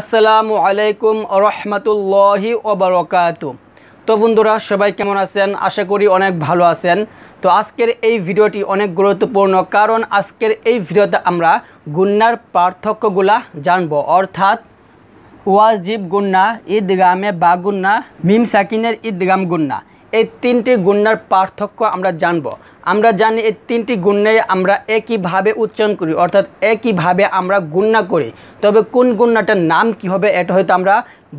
আসসালামু আলাইকুম রহমতুল্লাহি ওবরকাত তো বন্ধুরা সবাই কেমন আছেন আশা করি অনেক ভালো আছেন তো আজকের এই ভিডিওটি অনেক গুরুত্বপূর্ণ কারণ আজকের এই ভিডিওতে আমরা গুন্নার পার্থক্যগুলা জানব অর্থাৎ ওয়াজিব গুন্না ঈদগামে বা গুন্না মিম সাকিনের ঈদগাম গুন্না এই তিনটি গুণার পার্থক্য আমরা জানব আমরা জানি এই তিনটি গুণ্যে আমরা একইভাবে উচ্চারণ করি অর্থাৎ একইভাবে আমরা গুণনা করি তবে কোন গুণ্যাটার নাম কি হবে এটা হয়তো আমরা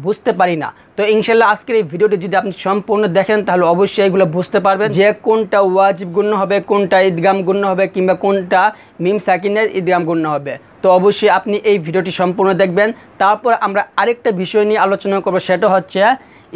বুঝতে পারি না তো ইনশাল্লাহ আজকের এই ভিডিওটি যদি আপনি সম্পূর্ণ দেখেন তাহলে অবশ্যই এগুলো বুঝতে পারবেন যে কোনটা ওয়াজিব গুণ্য হবে কোনটা ঈদগাম গুণ্য হবে কিংবা কোনটা মিম সাকিনের ঈদগাম গুণ্য হবে তো অবশ্যই আপনি এই ভিডিওটি সম্পূর্ণ দেখবেন তারপর আমরা আরেকটা বিষয় নিয়ে আলোচনা করবো সেটা হচ্ছে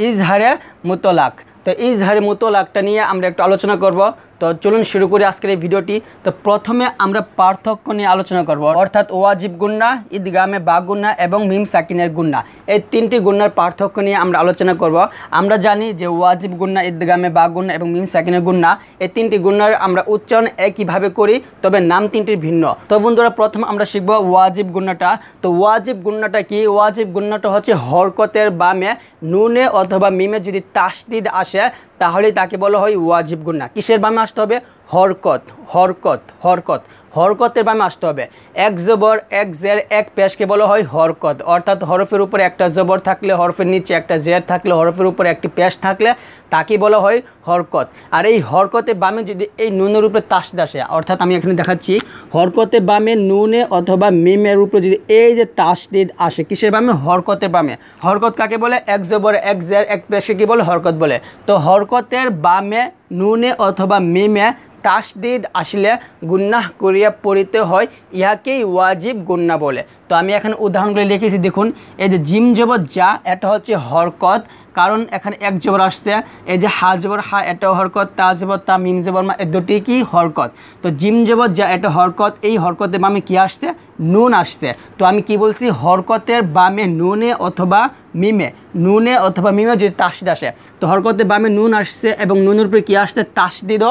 ইজহারে মুতলাক তো ইজহারে মুতলাকটা নিয়ে আমরা একটু আলোচনা করব তো চলুন শুরু করি আজকের এই ভিডিওটি তো প্রথমে আমরা পার্থক্য নিয়ে আলোচনা করব অর্থাৎ ওয়াজিব গুন্না ঈদগামে বা গুন্না এবং মিম সাকিনের গুন্না এই তিনটি গুন্নার পার্থক্য নিয়ে আমরা আলোচনা করব আমরা জানি যে ওয়াজিব গুন্না ঈদগামে বা গুন্না এবং মিম সাকিনের গুন্না এই তিনটি গুন্নার আমরা উচ্চারণ একইভাবে করি তবে নাম তিনটির ভিন্ন তো বন্ধুরা প্রথম আমরা শিখব ওয়াজিব গুন্নাটা তো ওয়াজিব গুন্নাটা কি ওয়াজিব গুন্নাটা হচ্ছে হরকতের বামে নুনে অথবা মিমে যদি তাসদিদ আসে তাহলে তাকে বলা হয় ওয়াজিব গুন্না কিসের বামে আসতে হবে হরকত হরকত হরকত হরকতের বামে আসতে হবে এক জবর এক জের এক পেশকে বলা হয় হরকত অর্থাৎ হরফের উপর একটা জবর থাকলে হরফের নিচে একটা জের থাকলে হরফের উপর একটি পেশ থাকলে তাকে বলা হয় হরকত আর এই হরকতে বামে যদি এই নুনের উপরে তাস আসে অর্থাৎ আমি এখানে দেখাচ্ছি হরকতে বামে নুনে অথবা মিমের উপরে যদি এই যে তাস দিদ আসে কিসের বামে হরকতের বামে হরকত কাকে বলে এক জবর এক জের এক পেশকে কি বলে হরকত বলে তো হরকতের বামে নুনে অথবা মিমে তাসদিদ আসলে গুন্নাহ করিয়া পড়িতে হয় ইহাকেই ওয়াজিব গুন্না বলে তো আমি এখন উদাহরণগুলি লিখেছি দেখুন এই যে জিম জবর যা এটা হচ্ছে হরকত কারণ এখানে এক জবর আসছে এই যে হা জবর হা এটাও হরকত তা জবর তা মিম জবর মা দুটি কি হরকত তো জিম জবর যা এটা হরকত এই হরকতের বামে কি আসছে নুন আসছে তো আমি কি বলছি হরকতের বামে নুনে অথবা মিমে নুনে অথবা মিমে যদি তাসদ আসে তো হরকতে বামে নুন আসছে এবং নুনের উপরে কি আসছে তাসদিদ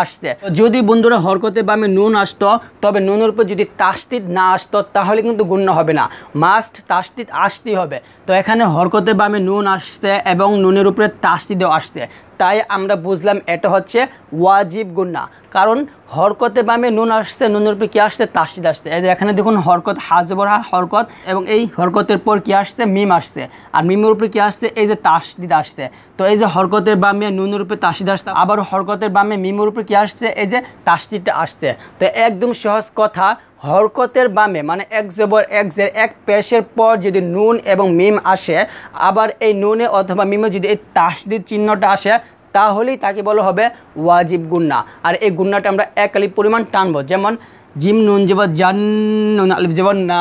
আসছে যদি বন্ধুরা হরকতে বামে নুন আসতো তবে নুনের উপর যদি তাসদিদ না আসতো তাহলে কিন্তু গুণ্য হবে না মাস্ট তাসদিদ আসতেই হবে তো এখানে হরকতে বামে নুন আসছে এবং নুনের উপরে তাসদিদও আসছে তাই আমরা বুঝলাম এটা হচ্ছে ওয়াজিব গুন্না কারণ হরকতে বামে নুন আসছে নুনের উপরে কী আসছে তাসিদ আসছে এদের এখানে দেখুন হরকত হাজবরা হরকত এবং এই হরকতের পর কী আসছে মিম আসছে আর মিমের উপরে কী আসছে এই যে তাসদিদ আসছে তো এই যে হরকতের বামে নুনরূপে তাসিদ আসছে আবার হরকতের বামে মিমরূপে উপরে কী আসছে এই যে তাসিদটা আসছে তো একদম সহজ কথা হরকতের বামে মানে এক জবর এক জের এক পেশের পর যদি নুন এবং মিম আসে আবার এই নুনে অথবা মিমে যদি এই তাসদির চিহ্নটা আসে তাহলেই তাকে বলা হবে ওয়াজিব গুন্না আর এই গুন্নাটা আমরা একালি পরিমাণ টানবো যেমন জিম নুন জবর জান নুন আলিফ জবর না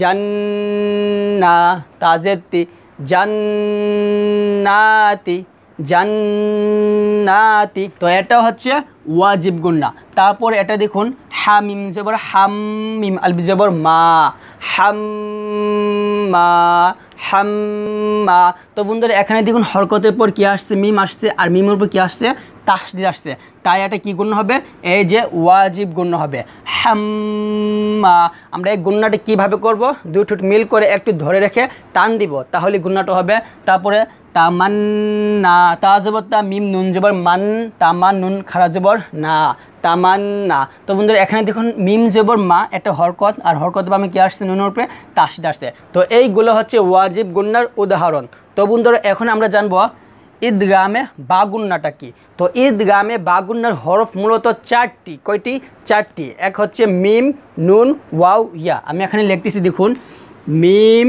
জান্না তাজের তি জান্নাতি জান্নাতি তো এটা হচ্ছে ওয়াজিব গুন্না তারপর এটা দেখুন হামিম জবর হামিম আলবি জবর মা হাম হাম্মা হাম্মা তো বন্ধুরা এখানে দেখুন হরকতের পর কী আসছে মিম আসছে আর মিমের উপর কী আসছে দিয়ে আসছে তাই এটা কী গণ্য হবে এই যে ওয়াজিব গণ্য হবে হাম্মা আমরা এই গুন্নাটা কীভাবে করব দুই ঠুট মিল করে একটু ধরে রেখে টান দিব তাহলে গুন্নাটা হবে তারপরে তামান্না তা জবর তা মিম নুন যাবর মান তামান নুন খারা যাবর না না তো বন্ধুরা এখানে দেখুন মিম যাবর মা একটা হরকত আর হরকত আমি কি আসছে নুনের উপরে তাসিদ আসছে তো এইগুলো হচ্ছে ওয়াজিব গুন্নার উদাহরণ তো বন্ধুরা এখন আমরা জানবো ঈদগামে বাগুন্নাটা কী তো ঈদগামে বাগুন্নার হরফ মূলত চারটি কয়টি চারটি এক হচ্ছে মিম নুন ওয়াও ইয়া আমি এখানে লিখতেছি দেখুন মিম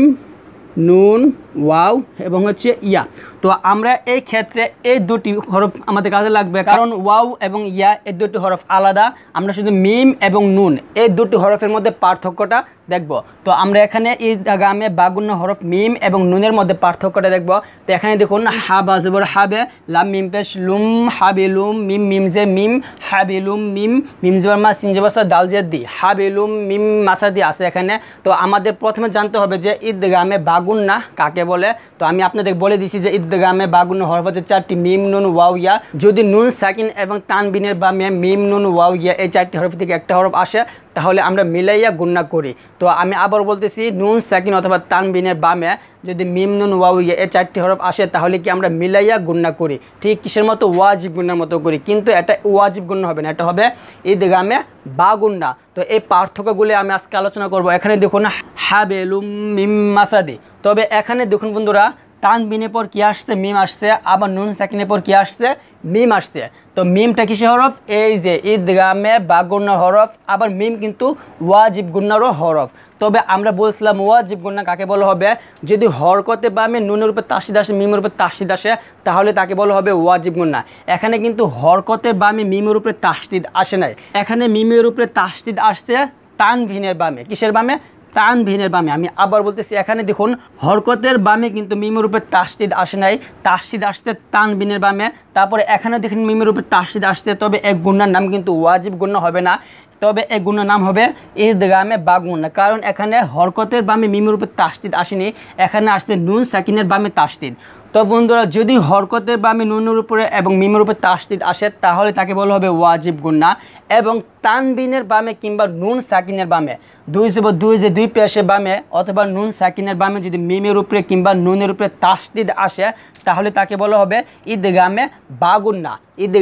নুন ওয়াও এবং হচ্ছে ইয়া তো আমরা এই ক্ষেত্রে এই দুটি হরফ আমাদের কাজে লাগবে কারণ ওয়াও এবং ইয়া এই দুটি হরফ আলাদা আমরা শুধু মিম এবং নুন এই দুটি হরফের মধ্যে পার্থক্যটা দেখব তো আমরা এখানে এই গ্রামে বাগুন্য হরফ মিম এবং নুনের মধ্যে পার্থক্যটা দেখব তো এখানে দেখুন হাব আসবর হাবে লাম মিম পেশ লুম হাবিলুম মিম মিমজে মিম হাবিলুম মিম মিমজবার মা সিমজবাসা দালজের দি হাবিলুম মিম মাসাদি আছে এখানে তো আমাদের প্রথমে জানতে হবে যে ঈদ বাগুন বাগুন্না কাকে যাকে বলে তো আমি আপনাদের বলে দিছি যে ঈদগামে বাগুন হরফতের চারটি মিম নুন ওয়াও ইয়া যদি নুন সাকিন এবং তানবিনের বা মিম নুন ওয়াও ইয়া এই চারটি হরফ থেকে একটা হরফ আসে তাহলে আমরা মিলাইয়া গুণনা করি তো আমি আবার বলতেছি নুন সাকিন অথবা তানবিনের বামে যদি মিম নুন ওয়াউ ইয়া এ চারটি হরফ আসে তাহলে কি আমরা মিলাইয়া গুন্না করি ঠিক কিসের মতো ওয়াজিব গুণার মতো করি কিন্তু এটা ওয়াজিব গুন্না হবে না এটা হবে ঈদ গামে বা গুন্ডা তো এই পার্থক্যগুলি আমি আজকে আলোচনা করব এখানে দেখুন হাবেলুম মিম মাসাদি তবে এখানে দেখুন বন্ধুরা তান বিনে পর কী আসছে মিম আসছে আবার নুন সাকিনের পর কি আসছে মিম আসছে তো মিমটা কিসে হরফ এই যে ঈদ গামে বা গুন্নার হরফ আবার মিম কিন্তু ওয়াজিব গুন্নারও হরফ তবে আমরা বলছিলাম ওয়াজিব গুণনা কাকে বলা হবে যদি হরকতে বামে নুনের উপর তাসিদ আসে মিমের উপর তাসিদ আসে তাহলে তাকে বলা হবে ওয়াজিব গুণনা এখানে কিন্তু হরকতে বামে মিমের উপরে তাসদিদ আসে নাই এখানে মিমের উপরে তাসদিদ আসতে ভিনের বামে কিসের বামে তান ভিনের বামে আমি আবার বলতেছি এখানে দেখুন হরকতের বামে কিন্তু মিমের উপরে তাসদিদ আসে নাই তাসদিদ আসছে ভিনের বামে তারপরে এখানে দেখুন মিমের উপরে তাসদিদ আসছে তবে এক গুণার নাম কিন্তু ওয়াজিব গুণ্য হবে না তবে এই গুণের নাম হবে ঈদগামে বাগুন কারণ এখানে হরকতের বামে মিমের উপর তাস্তিদ আসেনি এখানে আসছে নুন সাকিনের বামে তাস্তিদ তো বন্ধুরা যদি হরকতের বা আমি নুনের উপরে এবং মিমের উপরে তাসদিদ আসে তাহলে তাকে বলা হবে ওয়াজিব গুন্না এবং তানবিনের বামে কিংবা নুন সাকিনের বামে দুই যে দুই যে দুই পেশের বামে অথবা নুন সাকিনের বামে যদি মিমের উপরে কিংবা নুনের উপরে তাসদিদ আসে তাহলে তাকে বলা হবে ঈদ গামে বাগুন্না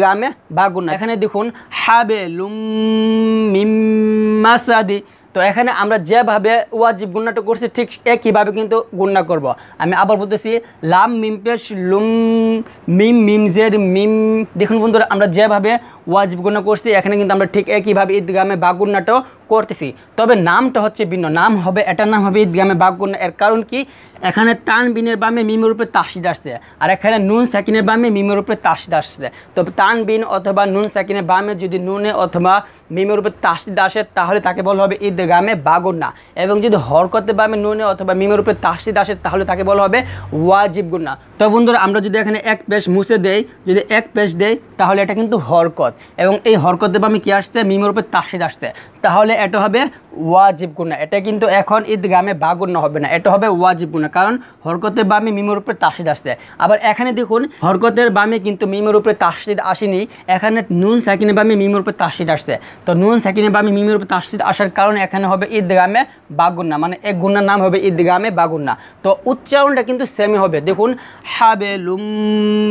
গামে বাগুন্না এখানে দেখুন হাবে লুম মিম্মাসাদি তো এখানে আমরা যেভাবে ওয়াজিব গুণাটা করছি ঠিক একইভাবে কিন্তু গুন্না করব। আমি আবার বলতেছি লাম মিমপেশ লুম মিম মিমজের মিম দেখুন বন্ধুরা আমরা যেভাবে ওয়াজিব গুণা করছি এখানে কিন্তু আমরা ঠিক একইভাবে ঈদগামে বা গুন্নাটাও করতেছি তবে নামটা হচ্ছে ভিন্ন নাম হবে এটার নাম হবে ঈদগামে বাগগুন এর কারণ কি এখানে তান বিনের বামে মিমের উপরে তাসিদ আসছে আর এখানে নুন সাকিনের বামে মিমের উপরে তাসিদ আসছে তো বিন অথবা নুন সাকিনের বামে যদি নুনে অথবা মিমের উপরে তাসিদ আসে তাহলে তাকে বলা হবে ঈদগামে বাগুন্না এবং যদি হরকতের বামে নুনে অথবা মিমের উপরে তাসিদ আসে তাহলে তাকে বলা হবে ওয়াজিব গুন্না তো বন্ধুরা আমরা যদি এখানে এক পেশ মুছে দেই যদি এক পেশ দেই তাহলে এটা কিন্তু হরকত এবং এই হরকতে বামে কী আসছে মিমের উপরে তাসিদ আসছে তাহলে এটা হবে ওয়াজিব গুণা এটা কিন্তু এখন ঈদগামে বা গুণা হবে না এটা হবে ওয়াজিব গুণা কারণ হরকতের বামে মিমের উপরে তাসিদ আসছে আবার এখানে দেখুন হরকতের বামে কিন্তু মিমের উপরে তাসিদ আসেনি এখানে নুন সাকিনে বামে মিমের উপরে তাসিদ আসছে তো নুন সাকিনে বামে মিমের উপরে তাসিদ আসার কারণে এখানে হবে ঈদগামে বা গুণা মানে এক গুণার নাম হবে ঈদগামে বা গুণা তো উচ্চারণটা কিন্তু সেমই হবে দেখুন হাবে লুম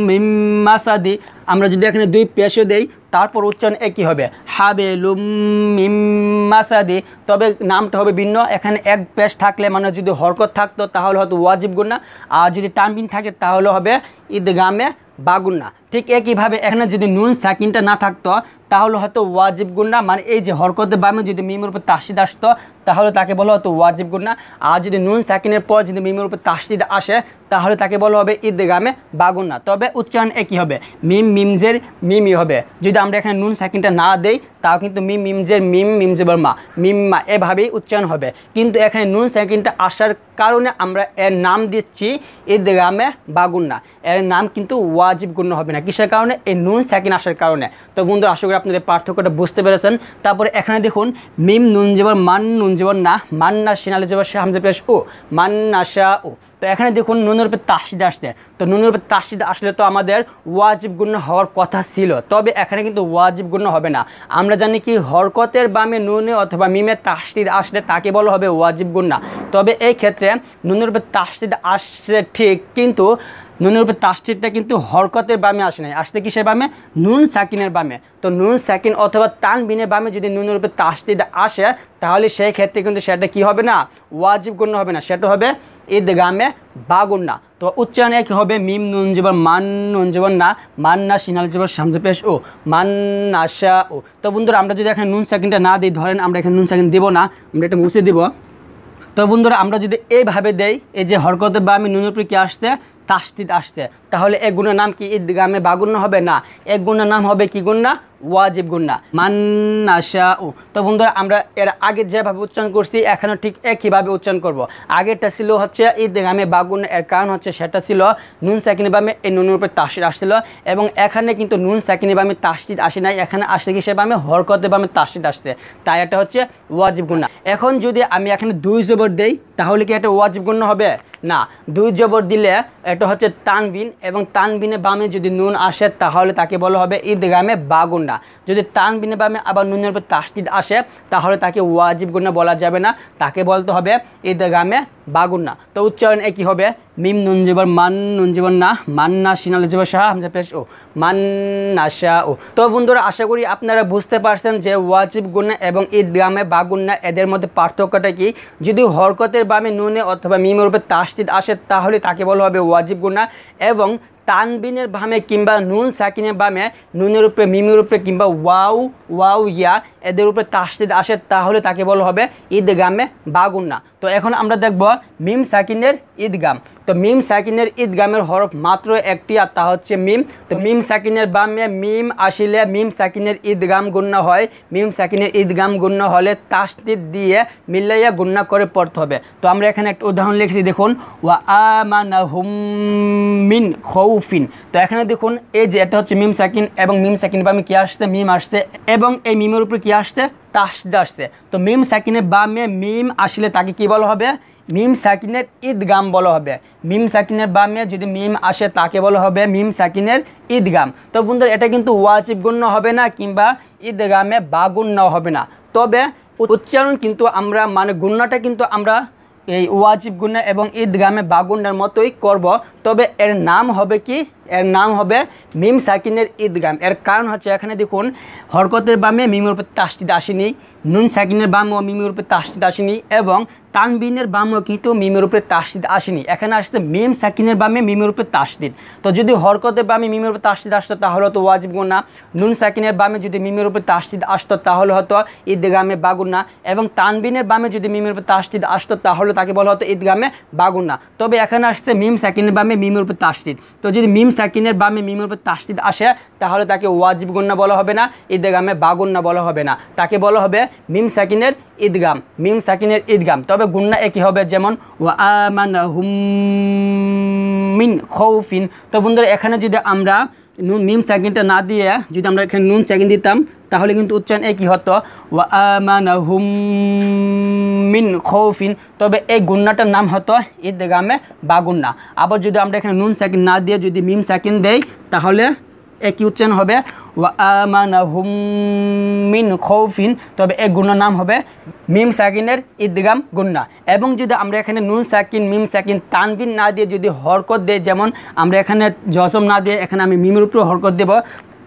মিম মাসাদি আমরা যদি এখানে দুই পেশো দেই তারপর উচ্চারণ একই হবে হাবে লুমাসাদি তবে নামটা হবে ভিন্ন এখানে এক পেশ থাকলে মানে যদি হরকত থাকতো তাহলে হয়তো ওয়াজিব গুণা আর যদি তানবিন থাকে তাহলে হবে ঈদগামে বাগুন্না ঠিক একইভাবে এখানে যদি নুন সাকিনটা না থাকতো তাহলে হয়তো ওয়াজিব গুন্না মানে এই যে হরকতে বামে যদি মিমের উপর তাসিদ আসতো তাহলে তাকে বলা হতো ওয়াজিব গুন্না আর যদি নুন সাকিনের পর যদি মিমের উপর তাসিদ আসে তাহলে তাকে বলা হবে ঈদগামে বাগুন্না তবে উচ্চারণ একই হবে মিম মিমজের মিমই হবে যদি আমরা এখানে নুন সাকিনটা না দেই তাও কিন্তু মিম মিমজের মিম মিমজেবর মা মিম মা এভাবেই উচ্চারণ হবে কিন্তু এখানে নুন সাকিনটা আসার কারণে আমরা এর নাম দিচ্ছি এর বাগুন বাগুন্না এর নাম কিন্তু ওয়াজিব গণ্য হবে না কিসের কারণে এই নুন সাকিন আসার কারণে তো বন্ধু আশা করি আপনাদের পার্থক্যটা বুঝতে পেরেছেন তারপরে এখানে দেখুন মিম নুন জীবন মান নুন জীবন না মান না সিনালে সে হামজা পেশ ও মান না ও তো এখানে দেখুন নুনের উপর তাসিদ আসছে তো নুনের উপর তাসিদ আসলে তো আমাদের ওয়াজিব গুণ্য হওয়ার কথা ছিল তবে এখানে কিন্তু ওয়াজিব গুণ্য হবে না আমরা জানি কি হরকতের বামে নুনে অথবা মিমে তাসিদ আসলে তাকে বলা হবে ওয়াজিব গুণ্না তবে এই ক্ষেত্রে নুনের উপর তাসিদ আসছে ঠিক কিন্তু নুনের উপর তাস্টিরটা কিন্তু হরকতের বামে আসে নাই আসতে কিসের বামে নুন সাকিনের বামে তো নুন সাকিন অথবা তানবিনের বামে যদি নুনের উপর তাস্তিদ আসে তাহলে সেই ক্ষেত্রে কিন্তু সেটা কি হবে না ওয়াজিব গণ্য হবে না সেটা হবে গামে বাগুন্না তো উচ্চারণে কী হবে মিম নুন জীবন মান নুন জীবন না মান না সিনাল জীবন সামজে পেশ ও মান সা ও তো বন্ধুরা আমরা যদি এখানে নুন সাকিনটা না দিই ধরেন আমরা এখানে নুন সাকিন দেবো না আমরা এটা মুছে দেবো তো বন্ধুরা আমরা যদি এইভাবে দেই এই যে হরকতের বা আমি নুনের উপরে কী আসছে তাস্তিদ আসছে তাহলে এ গুণের নাম কি ঈদগামে গামে গুণ হবে না এ গুণের নাম হবে কি গুণনা ওয়াজিব গুণনা মান্নাশা উ তো বন্ধুরা আমরা এর আগে যেভাবে উচ্চারণ করছি এখানে ঠিক একইভাবে উচ্চারণ করব। আগেরটা ছিল হচ্ছে ঈদগামে গামে গুণ এর কারণ হচ্ছে সেটা ছিল নুন সাকিনিবামে এই নুনের উপরে তাসিদ আসছিল এবং এখানে কিন্তু নুন সাকিনিবামে তাস্তিদ আসে নাই এখানে আসে কি সে বামে হরকতে বামে তাসিদ আসছে তাই এটা হচ্ছে ওয়াজিব গুণনা এখন যদি আমি এখানে দুই জবর দেই তাহলে কি এটা ওয়াজিব গুন্না হবে না দুই জবর দিলে এটা হচ্ছে তানবিন এবং তানবিনে বামে যদি নুন আসে তাহলে তাকে বলা হবে ঈদগামে বাগুন্ডা যদি তানবিনে বামে আবার নুনের উপর তাস্তিদ আসে তাহলে তাকে ওয়াজিব গুন্ডা বলা যাবে না তাকে বলতে হবে ঈদগামে বাগুন্ডা তো উচ্চারণ একই হবে মিম নুন মান নুন না মান না সিনাল শাহ হামজা পেশ ও মান না শাহ ও তো বন্ধুরা আশা করি আপনারা বুঝতে পারছেন যে ওয়াজিব গুন্না এবং গামে বা গুন্না এদের মধ্যে পার্থক্যটা কি যদি হরকতের বামে নুনে অথবা মিমের উপর তাস্তিদ আসে তাহলে তাকে বলা হবে ওয়াজিব গুন্না এবং তানবিনের বামে কিংবা নুন সাকিনের বামে নুনের উপরে মিমের উপরে কিংবা ওয়াউ ওয়াউ ইয়া এদের উপরে তাসদিদ আসে তাহলে তাকে বলা হবে ঈদগামে বাগুন্না তো এখন আমরা দেখব মিম সাকিনের ঈদগাম তো মিম সাকিনের ঈদগামের হরফ মাত্র একটি আর তা হচ্ছে মিম তো মিম সাকিনের বামে মিম আসিলে মিম সাকিনের ঈদগাম গুণ্য হয় মিম সাকিনের ঈদগাম গুণ্য হলে তাসদিদ দিয়ে মিল্লাইয়া গুণ্য করে পড়তে হবে তো আমরা এখানে একটা উদাহরণ লিখেছি দেখুন ওয়া আমানা হুম মিন খৌ কৌফিন তো এখানে দেখুন এই যে এটা হচ্ছে মিম সাকিন এবং মিম সাকিন বা কী আসছে মিম আসছে এবং এই মিমের উপরে কী আসছে তাসদা আসছে তো মিম সাকিনের মে মিম আসলে তাকে কি বলা হবে মিম সাকিনের ঈদগাম বলা হবে মিম সাকিনের মেয়ে যদি মিম আসে তাকে বলা হবে মিম সাকিনের ঈদগাম তো বন্ধুরা এটা কিন্তু ওয়াজিব গণ্য হবে না কিংবা ঈদগামে বাগুণ্য হবে না তবে উচ্চারণ কিন্তু আমরা মানে গুণ্যটা কিন্তু আমরা এই ওয়াজিব গুণে এবং ঈদগামে বাগুন্ডার মতোই করব তবে এর নাম হবে কি এর নাম হবে মিম সাকিনের ঈদগাম এর কারণ হচ্ছে এখানে দেখুন হরকতের বামে মিমের উপর তাসটিদ আসেনি নুন সাকিনের বাম ও মিমের উপরে তাসটিদ আসেনি এবং তানবিনের বামও কিন্তু মিমের উপরে তাসটিদ আসেনি এখানে আসছে মিম সাকিনের বামে মিমের উপরে তাসদিদ তো যদি হরকতের বামে মিমের উপরে তাসদিদ আসতো তাহলে হতো ওয়াজিব গুণা নুন সাকিনের বামে যদি মিমের উপরে তাসদিদ আসতো তাহলে হতো ঈদগামে বাগুনা এবং তানবিনের বামে যদি মিমের উপরে তাসদিদ আসতো তাহলে তাকে বলা হতো ঈদগামে বাগুনা তবে এখানে আসছে মিম সাকিনের বামে বামে মিমের উপর তাসদিদ তো যদি মিম সাকিনের বামে মিমের উপর তাসদিদ আসে তাহলে তাকে ওয়াজিব গণ্য বলা হবে না ঈদগামে বা গণ্য বলা হবে না তাকে বলা হবে মিম সাকিনের ঈদগাম মিম সাকিনের ঈদগাম তবে গুন্না একই হবে যেমন ওয়া আমান হুম মিন খৌফিন তো বন্ধুরা এখানে যদি আমরা নুন মিম সেকেন্ডটা না দিয়ে যদি আমরা এখানে নুন সেকেন্ড দিতাম তাহলে কিন্তু উচ্চারণ একই হতো মিন খৌফিন তবে এই গুন্নাটার নাম হতো ঈদগামে বাগুন্না আবার যদি আমরা এখানে নুন সেকেন্ড না দিয়ে যদি মিম সেকেন্ড দেই তাহলে কি উচ্চারণ হবে মিন খৌফিন তবে এ গুণ নাম হবে মিম সাকিনের ইদগাম গুন্না এবং যদি আমরা এখানে নুন সাকিন মিম সাকিন তানবিন না দিয়ে যদি হরকত দেয় যেমন আমরা এখানে জসম না দিয়ে এখানে আমি মিমের উপরে হরকত দেব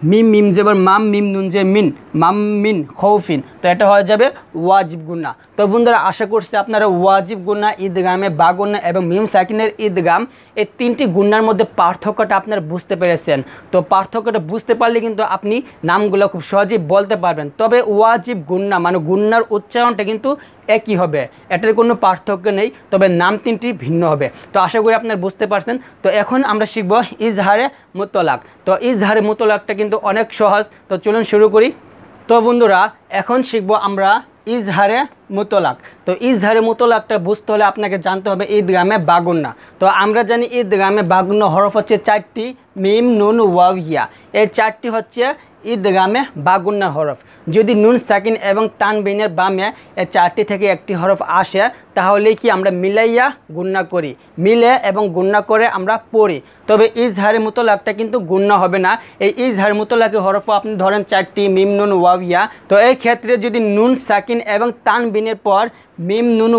মিম মিম যে মাম মিম নুন যে মিন মাম মিন খৌফিন তো এটা হয়ে যাবে ওয়াজিব গুন্না তো বন্ধুরা আশা করছি আপনারা ওয়াজিব গুন্না ঈদগামে বাগুন্না এবং মিম সাকিনের ঈদগাম এই তিনটি গুন্নার মধ্যে পার্থক্যটা আপনারা বুঝতে পেরেছেন তো পার্থক্যটা বুঝতে পারলে কিন্তু আপনি নামগুলো খুব সহজেই বলতে পারবেন তবে ওয়াজিব গুন্না মানে গুন্নার উচ্চারণটা কিন্তু একই হবে এটার কোনো পার্থক্য নেই তবে নাম তিনটি ভিন্ন হবে তো আশা করি আপনার বুঝতে পারছেন তো এখন আমরা শিখব ইজহারে মোতলাক তো ইজহারে মুতলাকটা কিন্তু অনেক সহজ তো চলুন শুরু করি তো বন্ধুরা এখন শিখব আমরা ইজহারে মোতলাক তো ইজহারে মুতলাকটা বুঝতে হলে আপনাকে জানতে হবে ঈদ ঈদগামে বাগুন্না তো আমরা জানি ঈদ ঈদগামে বাগুন্না হরফ হচ্ছে চারটি মিম নুন ওয়াও ইয়া এই চারটি হচ্ছে ঈদগামে বাগুন্না হরফ যদি নুন সাকিন এবং তানবিনের বামে এ চারটি থেকে একটি হরফ আসে তাহলে কি আমরা মিলাইয়া গুন্না করি মিলে এবং গুন্না করে আমরা পড়ি তবে ইজহারে মুতলাকটা কিন্তু গুন্না হবে না এই ইজহারে মুতলাকের হরফও আপনি ধরেন চারটি মিম নুন ওয়াবিয়া তো এই ক্ষেত্রে যদি নুন সাকিন এবং তানবিনের পর মিম নুন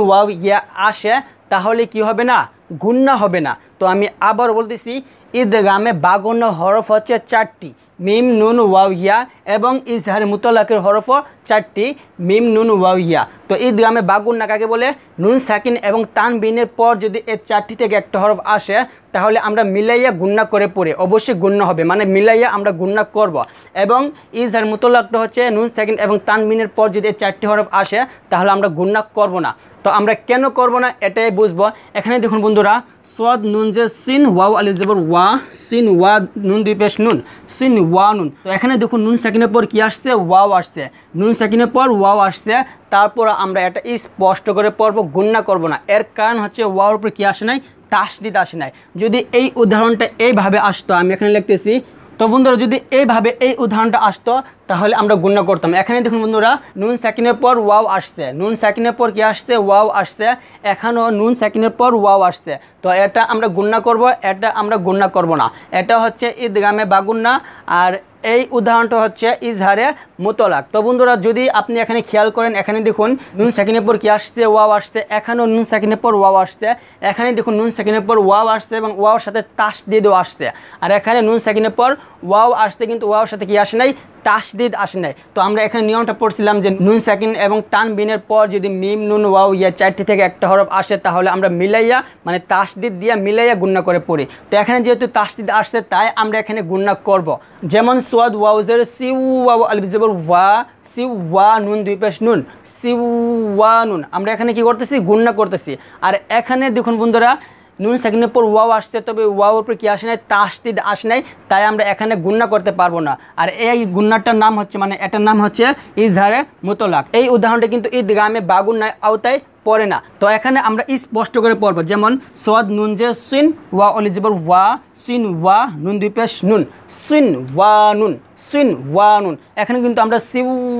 ইয়া আসে তাহলে কি হবে না গুন্না হবে না তো আমি আবার বলতেছি ঈদগামে বাগুন্না হরফ হচ্ছে চারটি मीम नून वाव या এবং ইজহার মুতলাকের হরফ চারটি মিম নুন ওয়াউয়া তো এই গ্রামে বাগুন নাকাকে বলে নুন সাকিন এবং তানবিনের পর যদি এর চারটি থেকে একটা হরফ আসে তাহলে আমরা মিলাইয়া গুন্না করে পড়ে অবশ্যই গুণ্য হবে মানে মিলাইয়া আমরা গুন্না করব এবং ইজহার মুতলাকটা হচ্ছে নুন সাকিন এবং তানবিনের পর যদি এর চারটি হরফ আসে তাহলে আমরা গুন্না করব না তো আমরা কেন করব না এটাই বুঝবো এখানে দেখুন বন্ধুরা সদ নুন যে সিন ওয়াও আলিজবর ওয়া সিন ওয়া নুন দুই পেশ নুন সিন ওয়া নুন তো এখানে দেখুন নুন সাকিন সেকেন্ডের পর কি আসছে ওয়াও আসছে নুন সেকেন্ডের পর ওয়াও আসছে তারপর আমরা এটা স্পষ্ট করে পড়বো গুণনা করব না এর কারণ হচ্ছে ওয়াওর উপর কি আসে নাই তাস দিতে আসে নাই যদি এই উদাহরণটা এইভাবে আসতো আমি এখানে লিখতেছি তো বন্ধুরা যদি এইভাবে এই উদাহরণটা আসতো তাহলে আমরা গুণনা করতাম এখানে দেখুন বন্ধুরা নুন সেকেন্ডের পর ওয়াও আসছে নুন সেকেন্ডের পর কি আসছে ওয়াও আসছে এখানেও নুন সেকেন্ডের পর ওয়াও আসছে তো এটা আমরা গুণনা করব এটা আমরা গুণনা করব না এটা হচ্ছে ঈদগামে বাগুন্না আর এই উদাহরণটা হচ্ছে ইজহারে মোতলাক তো বন্ধুরা যদি আপনি এখানে খেয়াল করেন এখানে দেখুন নুন সেকেন্ডের পর কি আসছে ওয়াও আসছে এখানেও নুন সেকেন্ডের পর ওয়াও আসছে এখানে দেখুন নুন সেকেন্ডের পর ওয়াও আসছে এবং ওয়াওর সাথে তাস দিয়ে দেওয়া আসছে আর এখানে নুন সেকেন্ডের পর ওয়াও আসছে কিন্তু ওয়াওর সাথে কি আসে নাই তাসদিদ আসে নাই তো আমরা এখানে নিয়মটা পড়ছিলাম যে নুন সাকিন এবং বিনের পর যদি মিম নুন ওয়াও ইয়া চারটি থেকে একটা হরফ আসে তাহলে আমরা মিলাইয়া মানে তাসদিদ দিয়া মিলাইয়া গুণনা করে পড়ি তো এখানে যেহেতু তাসদিদ আসছে তাই আমরা এখানে গুন্না করব। যেমন সোয়াদ ওয়াউজের সি ওয়াও আলবিজবর ওয়া সিউ ওয়া নুন দুই পেশ নুন সিউ ওয়া নুন আমরা এখানে কি করতেছি গুণনা করতেছি আর এখানে দেখুন বন্ধুরা নুন সেকেন্ডের পর ওয়াও আসছে তবে ওয়াও উপর কী আসে নাই তাসদিদ আসে নাই তাই আমরা এখানে গুন্না করতে পারবো না আর এই গুন্নাটার নাম হচ্ছে মানে এটার নাম হচ্ছে ইজহারে মোতলাক এই উদাহরণটা কিন্তু ঈদ গ্রামে বাগুন নাই আওতায় পড়ে না তো এখানে আমরা স্পষ্ট করে পড়বো যেমন সদ নুন যে সুইন ওয়া অলিজিবল ওয়া সুইন ওয়া নুন দুই পেশ নুন সুইন ওয়া নুন সুইন ওয়ানুন এখানে কিন্তু আমরা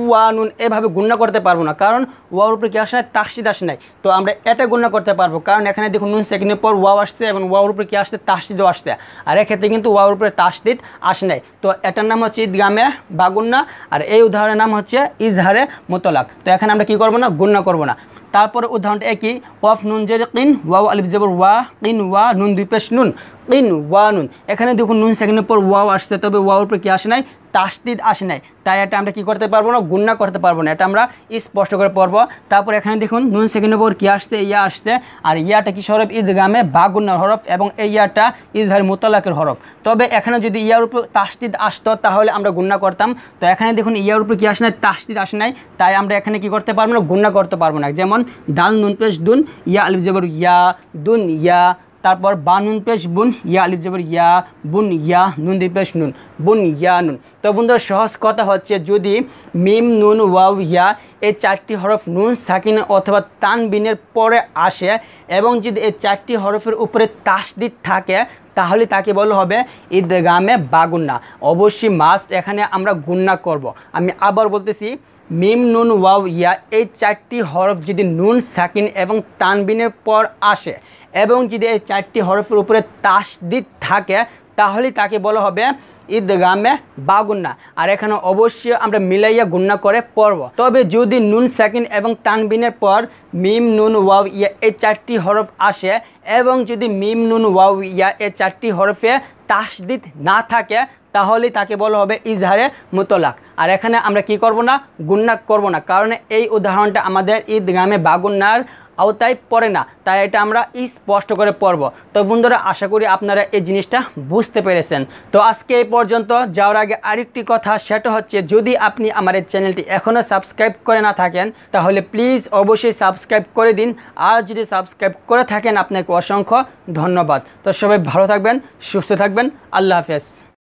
ওয়ানুন এভাবে গুণনা করতে পারবো না কারণ ওয়ার উপরে কী আসে না তাহসিদ আসে নাই তো আমরা এটা গুণনা করতে পারবো কারণ এখানে দেখুন নুন সেকেন্ডের পর ওয়াও আসছে এবং ওয়ার উপরে কী আসছে তাহসিদও আসছে আর এক্ষেত্রে কিন্তু ওয়ার উপরে তাহসিদ আসে নাই তো এটার নাম হচ্ছে ঈদগামে বা গুণনা আর এই উদাহরণের নাম হচ্ছে ইজহারে মোতলাক তো এখানে আমরা কী করবো না গুণনা করবো না তারপরে উদাহরণটা একই ওয়াফ নুন জের কিন ওয়াও আলিফ জবর ওয়া কিন ওয়া নুন দুই পেশ নুন কিন ওয়া নুন এখানে দেখুন নুন সেকেন্ডের পর ওয়াও আসছে তবে ওয়াওর উপরে কী আসে নাই তাসদিদ আসে নাই তাই এটা আমরা কি করতে পারবো না গুণনা করতে পারবো না এটা আমরা স্পষ্ট করে পড়বো তারপর এখানে দেখুন নুন সেকেন্ড নম্বর কী আসছে ইয়া আসছে আর ইয়াটা কি সরফ ঈদগামে বাগুন্নার হরফ এবং এই ইয়াটা ইজহার মোতালাকের হরফ তবে এখানে যদি ইয়ার উপর তাসদিদ আসতো তাহলে আমরা গুণনা করতাম তো এখানে দেখুন ইয়ার উপর কী আসে নাই তাসদিদ আসে নাই তাই আমরা এখানে কি করতে পারবো না গুণনা করতে পারবো না যেমন দাল নুন পেশ দুন ইয়া আলিফ জবর ইয়া দুন ইয়া তারপর বা নুন পেশ বুন ইয়া আলিফ জবর ইয়া বুন ইয়া নুন দি পেশ নুন বুন ইয়া নুন তো বন্ধুরা সহজ কথা হচ্ছে যদি মিম নুন ওয়াউ ইয়া এই চারটি হরফ নুন সাকিন অথবা তানবিনের পরে আসে এবং যদি এই চারটি হরফের উপরে তাসদিদ থাকে তাহলে তাকে বলা হবে ঈদগামে বাগুন্না অবশ্যই মাস্ট এখানে আমরা গুন্না করব আমি আবার বলতেছি মিম নুন ওয়াও ইয়া এই চারটি হরফ যদি নুন সাকিন এবং তানবিনের পর আসে এবং যদি এই চারটি হরফের উপরে তাসদিদ থাকে তাহলে তাকে বলা হবে ঈদগামে বা গুন্না আর এখানে অবশ্যই আমরা মিলাইয়া গুন্না করে পর্ব তবে যদি নুন সাকিন এবং তানবিনের পর মিম নুন ওয়াও ইয়া এই চারটি হরফ আসে এবং যদি মিম নুন ওয়াও ইয়া এই চারটি হরফে তাসদিদ না থাকে তাহলে তাকে বলা হবে ইজহারে মোতলাক আর এখানে আমরা কি করব না গুন্না করব না কারণ এই উদাহরণটা আমাদের ঈদ গ্রামে বাগুন্নার আওতায় পড়ে না তাই এটা আমরা স্পষ্ট করে পড়ব তো বন্ধুরা আশা করি আপনারা এই জিনিসটা বুঝতে পেরেছেন তো আজকে এই পর্যন্ত যাওয়ার আগে আরেকটি কথা সেটা হচ্ছে যদি আপনি আমার এই চ্যানেলটি এখনও সাবস্ক্রাইব করে না থাকেন তাহলে প্লিজ অবশ্যই সাবস্ক্রাইব করে দিন আর যদি সাবস্ক্রাইব করে থাকেন আপনাকে অসংখ্য ধন্যবাদ তো সবাই ভালো থাকবেন সুস্থ থাকবেন আল্লাহ হাফেজ